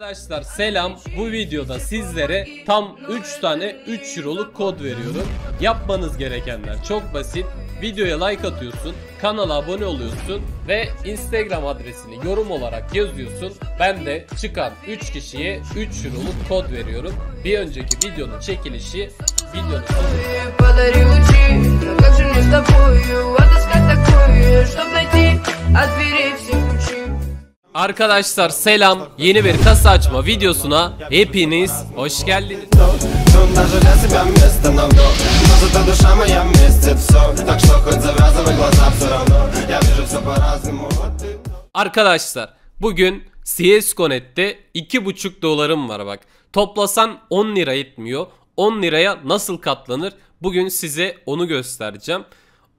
Arkadaşlar selam. Bu videoda sizlere tam 3 tane 3 Euro'luk kod veriyorum. Yapmanız gerekenler çok basit. Videoya like atıyorsun, kanala abone oluyorsun ve Instagram adresini yorum olarak yazıyorsun. Ben de çıkan 3 kişiye 3 Euro'luk kod veriyorum. Bir önceki videonun çekilişi videonun sonunda. Arkadaşlar selam. Yeni bir kasa açma videosuna hepiniz hoş geldiniz. Arkadaşlar bugün CS.net'te 2,5 dolarım var bak. Toplasan 10 lira etmiyor. 10 liraya nasıl katlanır? Bugün size onu göstereceğim.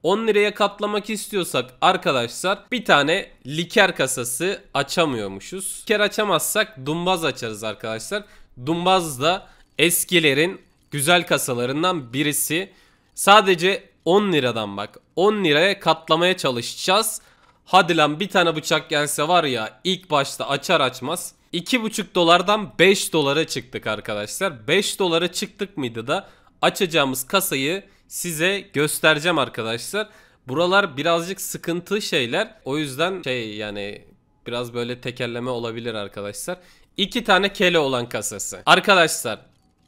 10 liraya katlamak istiyorsak arkadaşlar bir tane liker kasası açamıyormuşuz. Liker açamazsak dumbaz açarız arkadaşlar. Dumbaz da eskilerin güzel kasalarından birisi. Sadece 10 liradan bak 10 liraya katlamaya çalışacağız. Hadi lan bir tane bıçak gelse var ya ilk başta açar açmaz 2,5 dolardan 5 dolara çıktık arkadaşlar. 5 dolara çıktık mıydı da açacağımız kasayı size göstereceğim arkadaşlar. Buralar birazcık sıkıntı şeyler. O yüzden şey yani biraz böyle tekerleme olabilir arkadaşlar. İki tane kele olan kasası. Arkadaşlar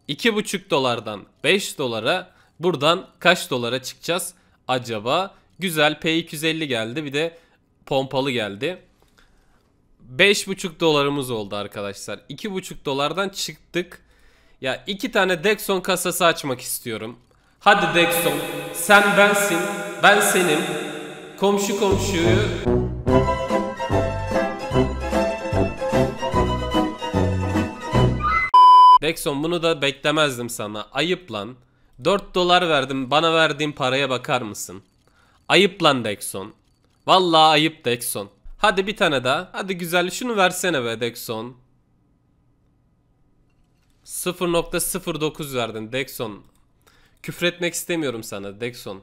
2,5 dolardan 5 dolara buradan kaç dolara çıkacağız acaba? Güzel P250 geldi bir de pompalı geldi. 5,5 dolarımız oldu arkadaşlar. 2,5 dolardan çıktık. Ya iki tane Dexon kasası açmak istiyorum. Hadi Dexon, sen bensin, ben senim. Komşu komşuyu... Dexon bunu da beklemezdim sana. Ayıp lan. 4 dolar verdim bana verdiğin paraya bakar mısın? Ayıp lan Dexon. Vallahi ayıp Dexon. Hadi bir tane daha. Hadi güzel şunu versene be Dexon. 0.09 verdin Dexon. Küfretmek istemiyorum sana Dexon.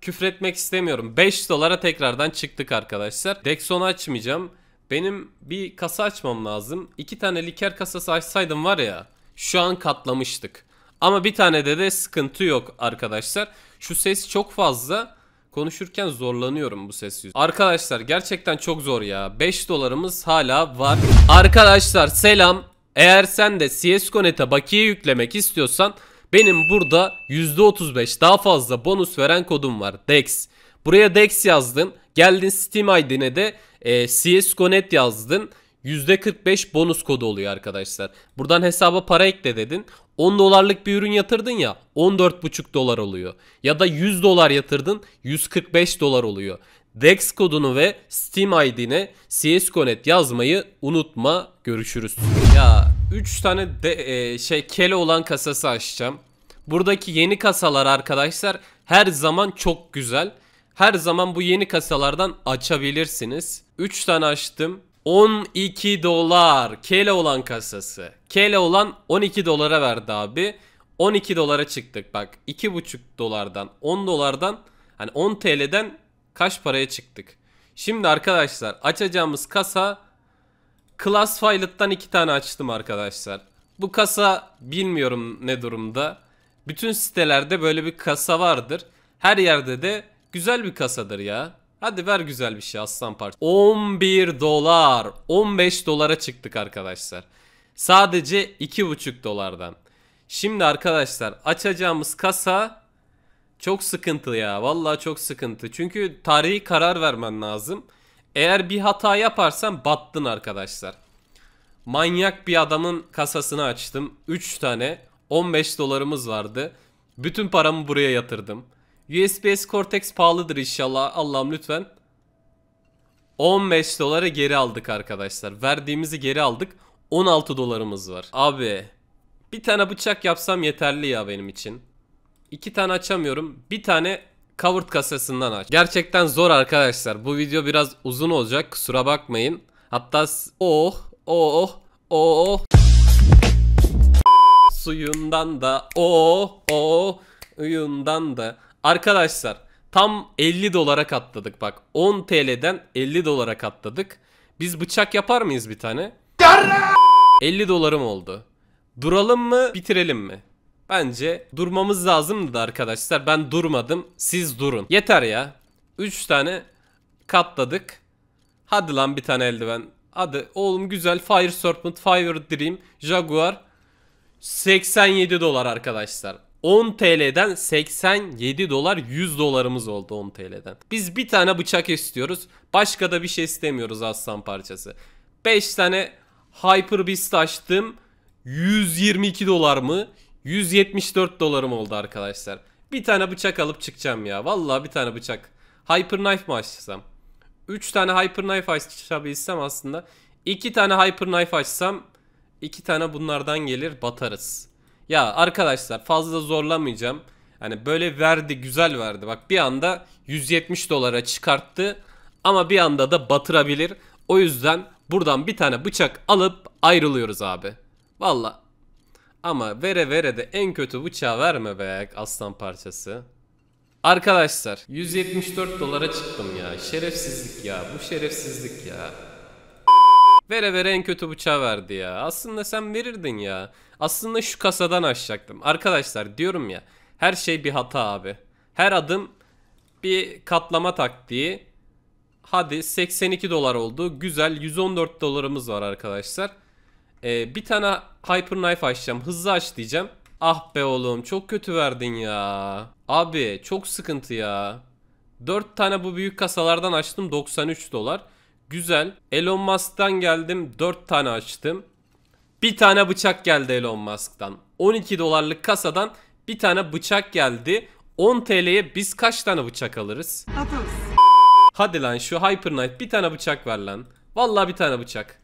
Küfretmek istemiyorum. 5 dolara tekrardan çıktık arkadaşlar. Dexon'u açmayacağım. Benim bir kasa açmam lazım. 2 tane liker kasası açsaydım var ya. Şu an katlamıştık. Ama bir tane de de sıkıntı yok arkadaşlar. Şu ses çok fazla. Konuşurken zorlanıyorum bu ses yüzünden. Arkadaşlar gerçekten çok zor ya. 5 dolarımız hala var. Arkadaşlar selam. Eğer sen de CSGO.net'e bakiye yüklemek istiyorsan benim burada %35 daha fazla bonus veren kodum var. DEX. Buraya DEX yazdın. Geldin Steam ID'ne de e, CSGO.net yazdın. %45 bonus kodu oluyor arkadaşlar. Buradan hesaba para ekle dedin. 10 dolarlık bir ürün yatırdın ya 14,5 dolar oluyor. Ya da 100 dolar yatırdın 145 dolar oluyor. DEX kodunu ve Steam ID'ne CSGO.net yazmayı unutma. Görüşürüz. Ya 3 tane de, e, şey kele olan kasası açacağım. Buradaki yeni kasalar arkadaşlar her zaman çok güzel. Her zaman bu yeni kasalardan açabilirsiniz. 3 tane açtım. 12 dolar. Kele olan kasası. Kele olan 12 dolara verdi abi. 12 dolara çıktık bak. 2,5 dolardan 10 dolardan hani 10 TL'den kaç paraya çıktık. Şimdi arkadaşlar açacağımız kasa Class Violet'tan iki tane açtım arkadaşlar. Bu kasa bilmiyorum ne durumda. Bütün sitelerde böyle bir kasa vardır. Her yerde de güzel bir kasadır ya. Hadi ver güzel bir şey aslan parça. 11 dolar. 15 dolara çıktık arkadaşlar. Sadece 2,5 dolardan. Şimdi arkadaşlar açacağımız kasa çok sıkıntı ya. Vallahi çok sıkıntı. Çünkü tarihi karar vermen lazım. Eğer bir hata yaparsan battın arkadaşlar. Manyak bir adamın kasasını açtım. 3 tane 15 dolarımız vardı. Bütün paramı buraya yatırdım. USBs Cortex pahalıdır inşallah. Allah'ım lütfen. 15 dolara geri aldık arkadaşlar. Verdiğimizi geri aldık. 16 dolarımız var. Abi bir tane bıçak yapsam yeterli ya benim için. İki tane açamıyorum. Bir tane Covered kasasından aç. Gerçekten zor arkadaşlar. Bu video biraz uzun olacak. Kusura bakmayın. Hatta oh oh oh oh suyundan da o oh, o oh, uyundan da arkadaşlar tam 50 dolara katladık bak 10 TL'den 50 dolara katladık biz bıçak yapar mıyız bir tane 50 dolarım oldu duralım mı bitirelim mi Bence durmamız lazımdı arkadaşlar. Ben durmadım. Siz durun. Yeter ya. 3 tane katladık. Hadi lan bir tane eldiven. Hadi oğlum güzel. Fire Serpent, Fire Dream, Jaguar. 87 dolar arkadaşlar. 10 TL'den 87 dolar 100 dolarımız oldu 10 TL'den. Biz bir tane bıçak istiyoruz. Başka da bir şey istemiyoruz aslan parçası. 5 tane Hyper Beast açtım. 122 dolar mı? 174 dolarım oldu arkadaşlar. Bir tane bıçak alıp çıkacağım ya. Vallahi bir tane bıçak. Hyper Knife mi açsam? 3 tane Hyper Knife açabilsem aslında. 2 tane Hyper Knife açsam 2 tane bunlardan gelir batarız. Ya arkadaşlar fazla zorlamayacağım. Hani böyle verdi güzel verdi. Bak bir anda 170 dolara çıkarttı. Ama bir anda da batırabilir. O yüzden buradan bir tane bıçak alıp ayrılıyoruz abi. Valla ama vere vere de en kötü bıçağı verme be aslan parçası. Arkadaşlar 174 dolara çıktım ya. Şerefsizlik ya. Bu şerefsizlik ya. Vere vere en kötü bıçağı verdi ya. Aslında sen verirdin ya. Aslında şu kasadan açacaktım. Arkadaşlar diyorum ya. Her şey bir hata abi. Her adım bir katlama taktiği. Hadi 82 dolar oldu. Güzel 114 dolarımız var arkadaşlar. Ee, bir tane Hyperknife açacağım. Hızlı aç diyeceğim. Ah be oğlum çok kötü verdin ya. Abi çok sıkıntı ya. 4 tane bu büyük kasalardan açtım 93 dolar. Güzel. Elon Musk'tan geldim 4 tane açtım. Bir tane bıçak geldi Elon Musk'tan. 12 dolarlık kasadan bir tane bıçak geldi. 10 TL'ye biz kaç tane bıçak alırız? Atarız. Hadi lan şu Hyper Knight bir tane bıçak ver lan. Vallahi bir tane bıçak.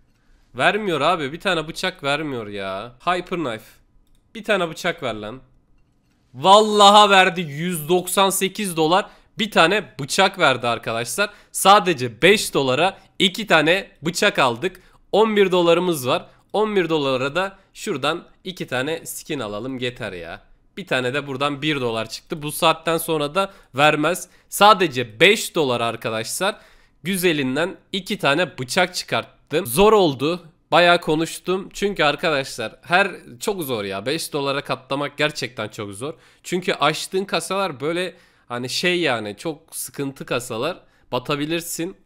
Vermiyor abi. Bir tane bıçak vermiyor ya. Hyper knife. Bir tane bıçak ver lan. Vallaha verdi 198 dolar. Bir tane bıçak verdi arkadaşlar. Sadece 5 dolara 2 tane bıçak aldık. 11 dolarımız var. 11 dolara da şuradan 2 tane skin alalım yeter ya. Bir tane de buradan 1 dolar çıktı. Bu saatten sonra da vermez. Sadece 5 dolar arkadaşlar güzelinden 2 tane bıçak çıkarttı yaptım. Zor oldu. Baya konuştum. Çünkü arkadaşlar her çok zor ya. 5 dolara katlamak gerçekten çok zor. Çünkü açtığın kasalar böyle hani şey yani çok sıkıntı kasalar. Batabilirsin.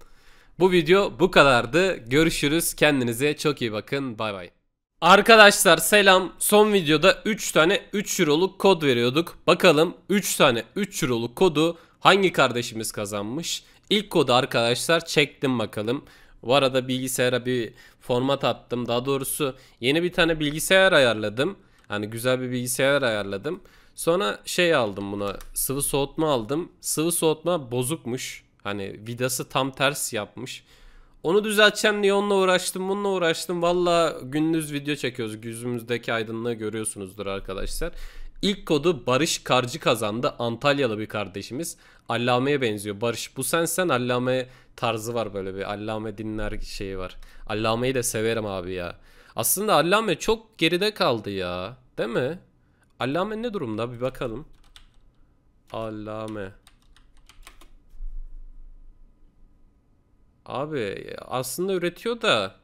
Bu video bu kadardı. Görüşürüz. Kendinize çok iyi bakın. Bay bay. Arkadaşlar selam. Son videoda 3 tane 3 Euro'luk kod veriyorduk. Bakalım 3 tane 3 Euro'luk kodu hangi kardeşimiz kazanmış? İlk kodu arkadaşlar çektim bakalım. Bu arada bilgisayara bir format attım. Daha doğrusu yeni bir tane bilgisayar ayarladım. Hani güzel bir bilgisayar ayarladım. Sonra şey aldım buna sıvı soğutma aldım. Sıvı soğutma bozukmuş. Hani vidası tam ters yapmış. Onu düzelteceğim diye onunla uğraştım bununla uğraştım. Valla gündüz video çekiyoruz. Yüzümüzdeki aydınlığı görüyorsunuzdur arkadaşlar. İlk kodu Barış Karcı kazandı. Antalyalı bir kardeşimiz. Allame'ye benziyor. Barış bu sensen Allame tarzı var böyle bir. Allame dinler şeyi var. Allame'yi de severim abi ya. Aslında Allame çok geride kaldı ya. Değil mi? Allame ne durumda bir bakalım. Allame. Abi aslında üretiyor da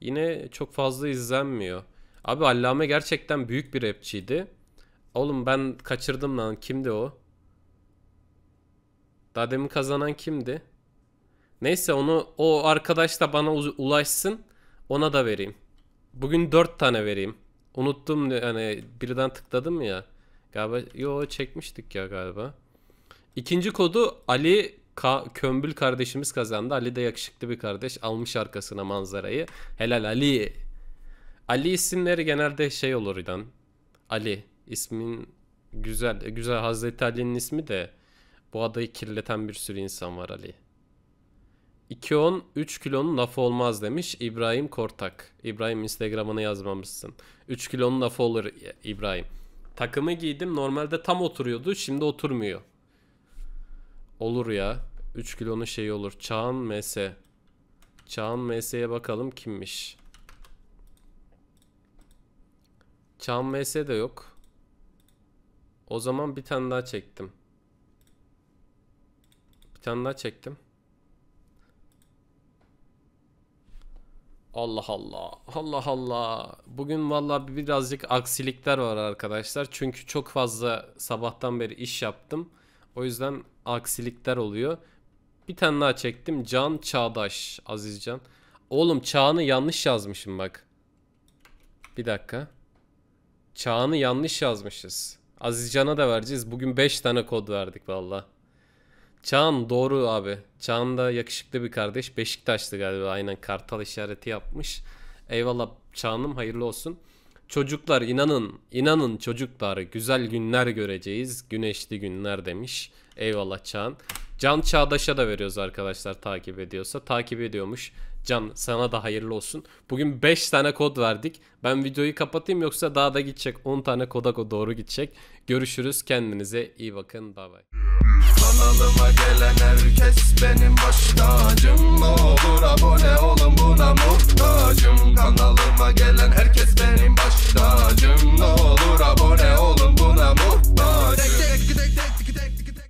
yine çok fazla izlenmiyor. Abi Allame gerçekten büyük bir rapçiydi. Oğlum ben kaçırdım lan. Kimdi o? Daha demin kazanan kimdi? Neyse onu o arkadaş da bana ulaşsın. Ona da vereyim. Bugün 4 tane vereyim. Unuttum hani birden tıkladım ya. Galiba yo çekmiştik ya galiba. İkinci kodu Ali Ka Kömbül kardeşimiz kazandı. Ali de yakışıklı bir kardeş. Almış arkasına manzarayı. Helal Ali. Ali isimleri genelde şey olur idan. Ali ismin güzel. E, güzel Hazreti Ali'nin ismi de bu adayı kirleten bir sürü insan var Ali. 2.10 3 kilonun lafı olmaz demiş İbrahim Kortak. İbrahim Instagram'ına yazmamışsın. 3 kilonun lafı olur İbrahim. Takımı giydim normalde tam oturuyordu şimdi oturmuyor. Olur ya. 3 kilonun şeyi olur. Çağan MS. Çağan MS'ye bakalım kimmiş. Çağan MS de yok. O zaman bir tane daha çektim. Bir tane daha çektim. Allah Allah. Allah Allah. Bugün valla birazcık aksilikler var arkadaşlar. Çünkü çok fazla sabahtan beri iş yaptım. O yüzden aksilikler oluyor. Bir tane daha çektim. Can Çağdaş. Azizcan. Oğlum Çağ'ını yanlış yazmışım bak. Bir dakika. Çağ'ını yanlış yazmışız. Azizcan'a da vereceğiz. Bugün 5 tane kod verdik valla. Çağan doğru abi. Çağan da yakışıklı bir kardeş. Beşiktaşlı galiba aynen kartal işareti yapmış. Eyvallah Çağan'ım hayırlı olsun. Çocuklar inanın, inanın çocuklar güzel günler göreceğiz. Güneşli günler demiş. Eyvallah Çağan. Can Çağdaş'a da veriyoruz arkadaşlar takip ediyorsa. Takip ediyormuş. Can sana da hayırlı olsun. Bugün 5 tane kod verdik. Ben videoyu kapatayım yoksa daha da gidecek. 10 tane koda doğru gidecek. Görüşürüz. Kendinize iyi bakın. Bay bay. Kanalıma gelen herkes benim baş tacım Olur abone olun buna muhtacım Kanalıma gelen herkes benim baş tacım Olur abone olun buna muhtacım